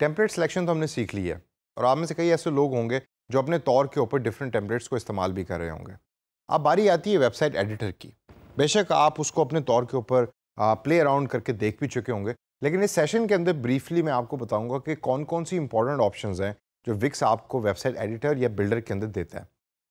template selection तो हमने सीख ली है और आप में से कई ऐसे लोग होंगे जो अपने तौर के ऊपर डिफरेंट टेम्पलेट्स को इस्तेमाल भी कर रहे होंगे अब बारी आती है वेबसाइट एडिटर की बेशक आप उसको अपने तौर के ऊपर प्ले अराउंड करके देख भी चुके होंगे लेकिन इस सेशन के अंदर ब्रीफली मैं आपको बताऊंगा कि कौन कौन सी इंपॉर्टेंट ऑप्शन हैं जो विक्स आपको वेबसाइट एडिटर या बिल्डर के अंदर देता है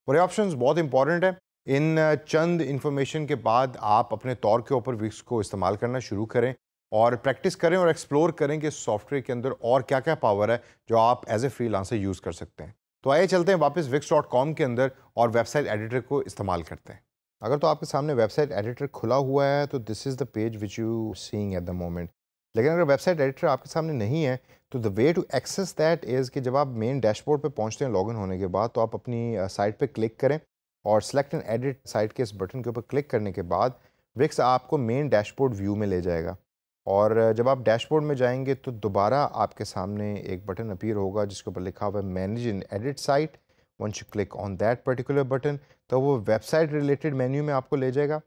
और ये ऑप्शन बहुत इंपॉर्टेंट हैं इन चंद इन्फॉर्मेशन के बाद आप अपने तौर के ऊपर विक्स को इस्तेमाल करना शुरू करें और प्रैक्टिस करें और एक्सप्लोर करें कि सॉफ्टवेयर के अंदर और क्या क्या पावर है जो आप एज ए फ्री यूज़ कर सकते हैं तो आइए चलते हैं वापस विक्स डॉट कॉम के अंदर और वेबसाइट एडिटर को इस्तेमाल करते हैं अगर तो आपके सामने वेबसाइट एडिटर खुला हुआ है तो this is the page which you seeing at the moment लेकिन अगर वेबसाइट एडिटर आपके सामने नहीं है तो the way to access that is कि जब आप मेन डैशबोर्ड पे पहुंचते हैं लॉगिन होने के बाद तो आप अपनी साइट पे क्लिक करें और सेलेक्ट एंड एडिट साइट के इस बटन के ऊपर क्लिक करने के बाद विक्स आपको मेन डैशबोर्ड व्यू में ले जाएगा और जब आप डैशबोर्ड में जाएंगे तो दोबारा आपके सामने एक बटन अपीयर होगा जिसके ऊपर लिखा हुआ है manage in edit site once you click on that particular button तो वो वेबसाइट रिलेटेड मेन्यू में आपको ले जाएगा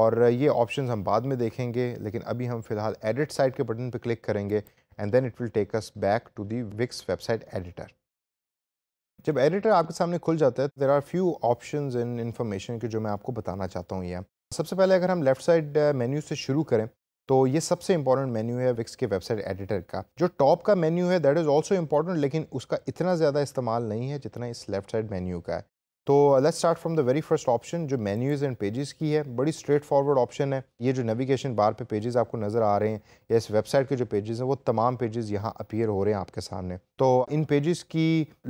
और ये ऑप्शन हम बाद में देखेंगे लेकिन अभी हम फिलहाल एडिट साइट के बटन पर क्लिक करेंगे and then it will take us back to the Wix website editor जब एडिटर आपके सामने खुल जाता है there are few option in information के जो मैं आपको बताना चाहता हूँ यहाँ सबसे पहले अगर हम लेफ्ट साइड मेन्यू से शुरू करें तो ये सबसे इंपॉर्टेंट मेन्यू है विक्स के वेबसाइट एडिटर का जो टॉप का मेन्यू है दैट इज़ ऑल्सो इंपॉर्टेंट लेकिन उसका इतना ज़्यादा इस्तेमाल नहीं है जितना इस लेफ्ट साइड मेन्यू का है तो let's start from the very first option जो मेन्यूज़ एंड पेजेस की है बड़ी स्ट्रेट फॉरवर्ड ऑप्शन है ये जो नेविगेशन बार पे पेजेस आपको नज़र आ रहे हैं या इस वेबसाइट के जो पेजेस हैं वो तमाम पेजेस यहाँ अपीयर हो रहे हैं आपके सामने तो इन पेजेस की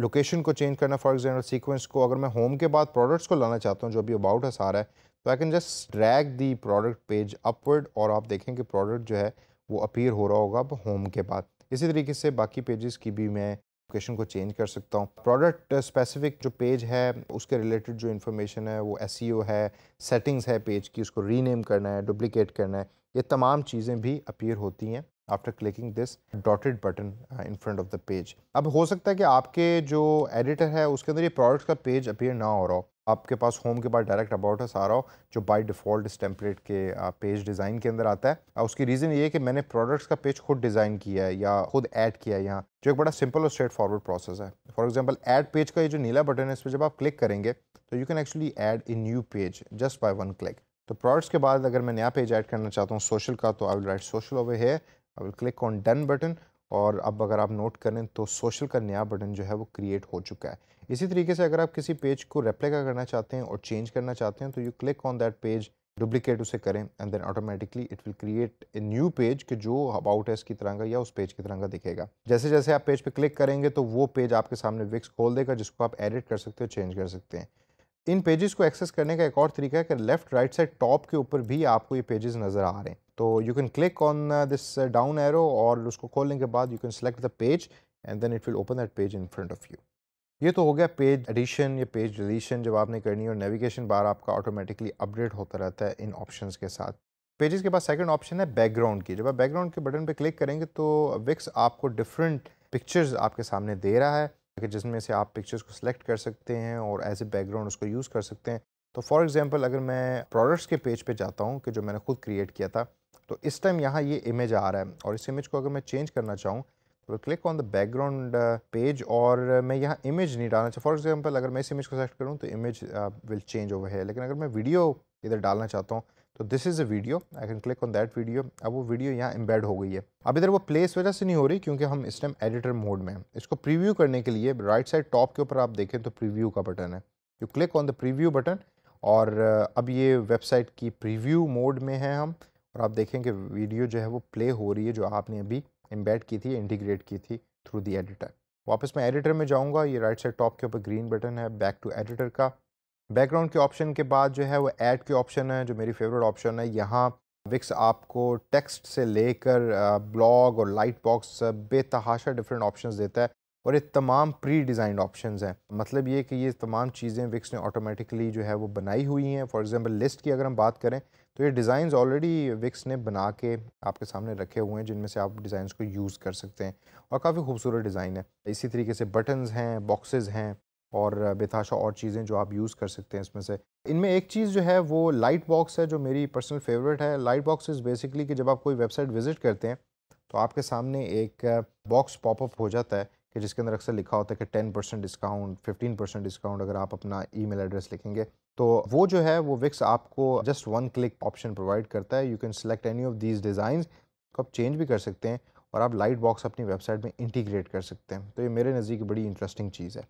लोकेशन को चेंज करना फॉर एग्जाम्पल सीक्वेंस को अगर मैं होम के बाद प्रोडक्ट्स को लाना चाहता हूँ जो अभी अबाउट है सारा है तो I can just drag the product page upward और आप देखें कि प्रोडक्ट जो है वो अपीयर हो रहा होगा अब होम के बाद इसी तरीके से बाकी पेजेस की भी मैं लोकेशन को चेंज कर सकता हूँ प्रोडक्ट स्पेसिफिक जो पेज है उसके रिलेटेड जो इन्फॉर्मेशन है वो एस e है सेटिंग्स है पेज की उसको रीनेम करना है डुप्लिकेट करना है ये तमाम चीज़ें भी अपीयर होती हैं after clicking this dotted button in front of the page अब हो सकता है कि आपके जो एडिटर है उसके अंदर ये प्रोडक्ट का पेज अपीयर ना हो रहा हो आपके पास होम के बाद डायरेक्ट अबाउट है सारा जो बाय डिफ़ॉल्ट इस टेम्पलेट के पेज डिज़ाइन के अंदर आता है उसकी रीज़न ये है कि मैंने प्रोडक्ट्स का पेज खुद डिज़ाइन किया है या खुद ऐड किया है यहाँ जो एक बड़ा सिंपल और स्ट्रेट फॉरवर्ड प्रोसेस है फॉर एग्जाम्पल ऐड पेज का ये जो नीला बटन है इस पर जब आप क्लिक करेंगे तो you can actually add a new page just by one click तो प्रोडक्ट्स के बाद अगर मैं नया पेज ऐड करना चाहता हूँ सोशल का तो I will write social over है I will click on done button और अब अगर आप नोट करें तो सोशल का नया बटन जो है वो क्रिएट हो चुका है इसी तरीके से अगर आप किसी पेज को रेप्लिका करना चाहते हैं और चेंज करना चाहते हैं तो you click on that page duplicate उसे करें and then automatically it will create a new page कि जो अबाउट है इसकी तरह का या उस पेज की तरह का दिखेगा जैसे जैसे आप पेज पे क्लिक करेंगे तो वो पेज आपके सामने विक्स खोल देगा जिसको आप एडिट कर सकते हो चेंज कर सकते हैं इन पेजेस को एक्सेस करने का एक और तरीका है कि लेफ्ट राइट साइड टॉप के ऊपर भी आपको ये पेजेस नज़र आ रहे हैं तो you can click on this down arrow और उसको खोलने के बाद you can select the page and then it will open that page in front of you ये तो हो गया पेज एडिशन या पेज डिलीशन जब आपने करनी है और नेविगेशन बार आपका ऑटोमेटिकली अपडेट होता रहता है इन ऑप्शन के साथ पेजेस के बाद सेकंड ऑप्शन है बैकग्राउंड की जब आप बैकग्राउंड के बटन पे क्लिक करेंगे तो विक्स आपको डिफरेंट पिक्चर्स आपके सामने दे रहा है कि जिसमें से आप पिक्चर्स को सिलेक्ट कर सकते हैं और एज ए बैकग्राउंड उसको यूज़ कर सकते हैं तो फॉर एग्ज़ाम्पल अगर मैं प्रोडक्ट्स के पेज पे जाता हूँ कि जो मैंने खुद क्रिएट किया था तो इस टाइम यहाँ ये इमेज आ रहा है और इस इमेज को अगर मैं चेंज करना चाहूँ तो click on the background page और uh, मैं यहाँ इमेज नहीं डालना चाहूँ फॉर एग्जाम्पल अगर मैं इस इमेज को सेलेक्ट करूँ तो इमेज विल चेंज ओवर है लेकिन अगर मैं वीडियो इधर डालना चाहता हूँ तो this is a video I can click on that video अब वो वीडियो यहाँ एम्बेड हो गई है अब इधर वो प्लेस वजह से नहीं हो रही क्योंकि हम इस टाइम एडिटर मोड में हैं इसको प्रीव्यू करने के लिए राइट साइड टॉप के ऊपर आप देखें तो प्रीव्यू का बटन है you click on the preview button और uh, अब ये वेबसाइट की प्रीव्यू मोड में है हम और आप देखें कि वीडियो जो है वो प्ले हो रही है जो आपने अभी एम्बेड की थी इंटीग्रेट की थी थ्रू दी एडिटर वापस मैं एडिटर में जाऊँगा ये राइट साइड टॉप के ऊपर ग्रीन बटन है बैक टू एडिटर का बैकग्राउंड के ऑप्शन के बाद जो है वो ऐड के ऑप्शन है जो मेरी फेवरेट ऑप्शन है यहाँ विक्स आपको टेक्स्ट से लेकर ब्लॉग और लाइट बॉक्स बेतहाशा डिफरेंट ऑप्शंस देता है और ये तमाम प्री डिज़ाइंड ऑप्शन हैं मतलब ये कि ये तमाम चीज़ें विक्स ने ऑटोमेटिकली जो है वो बनाई हुई हैं फॉर एग्ज़ाम्पल लिस्ट की अगर हम बात करें तो ये डिज़ाइन ऑलरेडी विक्स ने बना के आपके सामने रखे हुए हैं जिनमें से आप डिज़ाइन को यूज़ कर सकते हैं और काफ़ी खूबसूरत डिज़ाइन है इसी तरीके से बटन्स हैं बॉक्सेज हैं और बेताशा और चीज़ें जो आप यूज़ कर सकते हैं इसमें से इनमें एक चीज़ जो है वो लाइट बॉक्स है जो मेरी पर्सनल फेवरेट है लाइट बॉक्स इज़ बेसिकली कि जब आप कोई वेबसाइट विज़िट करते हैं तो आपके सामने एक बॉक्स पॉपअप हो जाता है कि जिसके अंदर अक्सर लिखा होता है कि ten percent discount fifteen percent discount अगर आप अपना मेल एड्रेस लिखेंगे तो वो जो है वो विक्स आपको just one click option provide करता है you can select any of these design को आप चेंज भी कर सकते हैं और आप लाइट बॉक्स अपनी वेबसाइट में इंटीग्रेट कर सकते हैं तो ये मेरे नज़दीक बड़ी इंटरेस्टिंग चीज़ है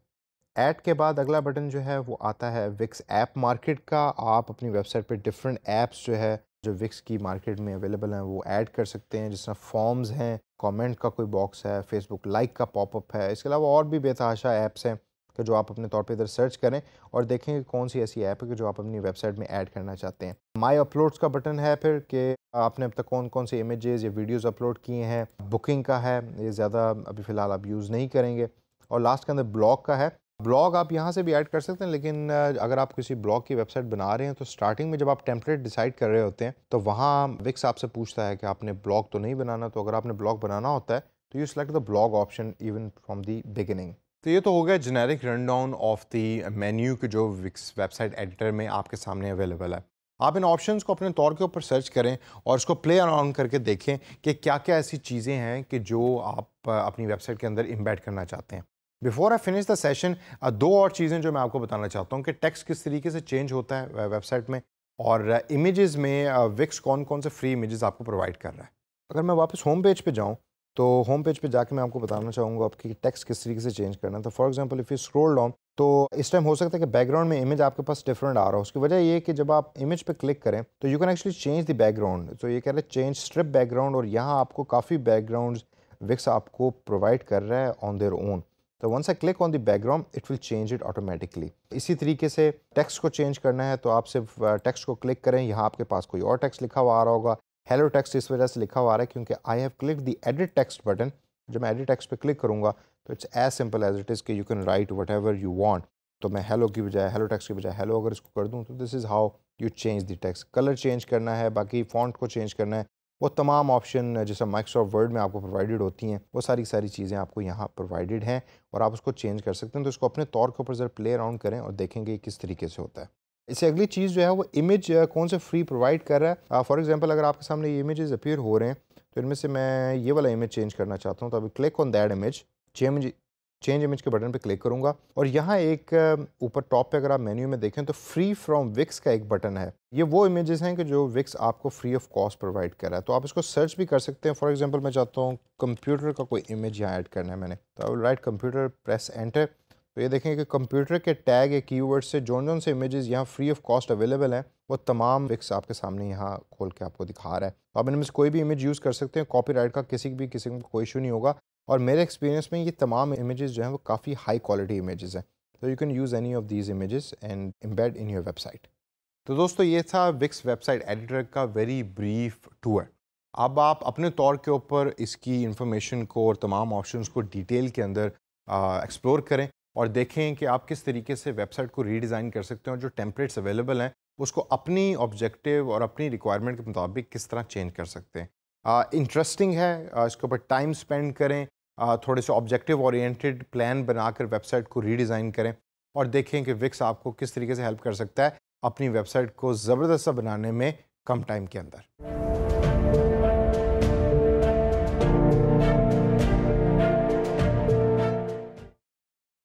ऐड के बाद अगला बटन जो है वो आता है विक्स ऐप मार्केट का आप अपनी वेबसाइट पे डिफरेंट ऐप्स जो है जो विक्स की मार्केट में अवेलेबल हैं वो ऐड कर सकते हैं जिस तरह फॉर्म्स हैं कमेंट का कोई बॉक्स है फेसबुक लाइक का पॉपअप है इसके अलावा और भी बेतहाशा ऐप्स हैं कि जो आप अपने तौर पे इधर सर्च करें और देखें कि कौन सी ऐसी ऐप है कि जो आप अपनी वेबसाइट में ऐड करना चाहते हैं माई अपलोड्स का बटन है फिर कि आपने अब तक कौन कौन से इमेजेस या वीडियोस अपलोड किए हैं बुकिंग का है ये ज़्यादा अभी फ़िलहाल आप यूज़ नहीं करेंगे और लास्ट के अंदर ब्लॉग का है ब्लॉग आप यहाँ से भी ऐड कर सकते हैं लेकिन अगर आप किसी ब्लॉग की वेबसाइट बना रहे हैं तो स्टार्टिंग में जब आप टेम्पलेट डिसाइड कर रहे होते हैं तो वहाँ विक्स आपसे पूछता है कि आपने ब्लॉग तो नहीं बनाना तो अगर आपने ब्लॉग बनाना होता है तो you select the blog option even from the beginning तो ये तो हो गया generic run down of the menu के जो विक्स वेबसाइट एडिटर में आपके सामने अवेलेबल है आप इन ऑप्शंस को अपने तौर के ऊपर सर्च करें और इसको प्ले अराउंड करके देखें कि क्या क्या ऐसी चीज़ें हैं कि जो आप अपनी वेबसाइट के अंदर इम्बेड करना चाहते हैं before I finish the session दो और चीज़ें जो मैं आपको बताना चाहता हूँ कि टैक्स किस तरीके से चेंज होता है वेबसाइट में और इमेजेस में विक्स कौन कौन से फ्री इमेजेस आपको प्रोवाइड कर रहा है अगर मैं वापस होम पेज पे जाऊँ तो होम पेज पे जाके मैं आपको बताना चाहूँगा आपकी टैक्स किस तरीके से चेंज करना है तो for example if you scroll down तो इस टाइम हो सकता है कि बैकग्राउंड में इमेज आपके पास डिफरेंट आ रहा हो उसकी वजह ये कि जब आप इमेज पे क्लिक करें तो you can actually change the background तो ये कह रहे हैं चेंज स्ट्रिप बैकग्राउंड और यहाँ आपको काफ़ी बैकग्राउंड विक्स आपको प्रोवाइड कर रहा है ऑन देयर ओन तो once I click on the background it will change it automatically इसी तरीके से टेक्स्ट को चेंज करना है तो आप सिर्फ टेक्स्ट uh, को क्लिक करें यहाँ आपके पास कोई और टेक्स्ट लिखा हुआ आ रहा होगा हेलो टेक्स्ट इस वजह से लिखा हुआ आ रहा है क्योंकि I have click the edit text button जब मैं एडिट टेक्स्ट पे क्लिक करूँगा तो it's as simple as it is कि you can write whatever you want तो मैं हेलो की बजाय हेलो टेक्स्ट की बजाय हेलो अगर इसको कर दूँ तो this is how you change the text colour change करना है बाकी फॉन्ट को चेंज करना है वो तमाम ऑप्शन जैसे माइक्रोसॉफ्ट वर्ड में आपको प्रोवाइडेड होती हैं वो सारी सारी चीज़ें आपको यहाँ प्रोवाइडेड हैं और आप उसको चेंज कर सकते हैं तो इसको अपने तौर के ऊपर ज़रा प्ले अराउंड करें और देखेंगे किस तरीके से होता है इससे अगली चीज़ जो है वो इमेज कौन से फ्री प्रोवाइड कर रहा है फॉर एग्जाम्पल अगर आपके सामने ये इमेजेस अपियर हो रहे हैं तो इनमें से मैं ये वाला इमेज चेंज करना चाहता हूँ तो अभी click on that image change change image के बटन पे क्लिक करूंगा और यहाँ एक ऊपर टॉप पे अगर आप मेन्यू में देखें तो फ्री फ्रॉम विक्स का एक बटन है ये वो इमेजेस हैं कि जो विक्स आपको फ्री ऑफ कॉस्ट प्रोवाइड कर रहा है तो आप इसको सर्च भी कर सकते हैं फॉर एग्जांपल मैं चाहता हूँ कंप्यूटर का कोई इमेज यहाँ ऐड करना है मैंने तो I write computer press enter तो ये देखें कि कंप्यूटर के टैग या की से जो जो से इमेजेस यहाँ फ्री ऑफ कॉस्ट अवेलेबल हैं वो तमाम विक्स आपके सामने यहाँ खोल के आपको दिखा रहा है तो आप इनमें से कोई भी इमेज यूज़ कर सकते हैं कॉपीराइट का किसी भी किसी को कोई इशू नहीं होगा और मेरे एक्सपीरियंस में ये तमाम इमेजेस जो हैं वो काफ़ी हाई क्वालिटी इमेजेस हैं तो you can use any of these images and embed in your website तो दोस्तों ये था विक्स वेबसाइट एडिटर का वेरी ब्रीफ टूर अब आप अपने तौर के ऊपर इसकी इन्फॉर्मेशन को और तमाम ऑप्शन को डिटेल के अंदर एक्सप्लोर करें और देखें कि आप किस तरीके से वेबसाइट को रीडिज़ाइन कर सकते हैं और जो टेम्पलेट्स अवेलेबल हैं उसको अपनी ऑब्जेक्टिव और अपनी रिक्वायरमेंट के मुताबिक किस तरह चेंज कर सकते हैं इंटरेस्टिंग है इसके ऊपर टाइम स्पेंड करें थोड़े से ऑब्जेक्टिव ओरिएंटेड प्लान बनाकर वेबसाइट को रीडिज़ाइन करें और देखें कि विक्स आपको किस तरीके से हेल्प कर सकता है अपनी वेबसाइट को ज़बरदस्त बनाने में कम टाइम के अंदर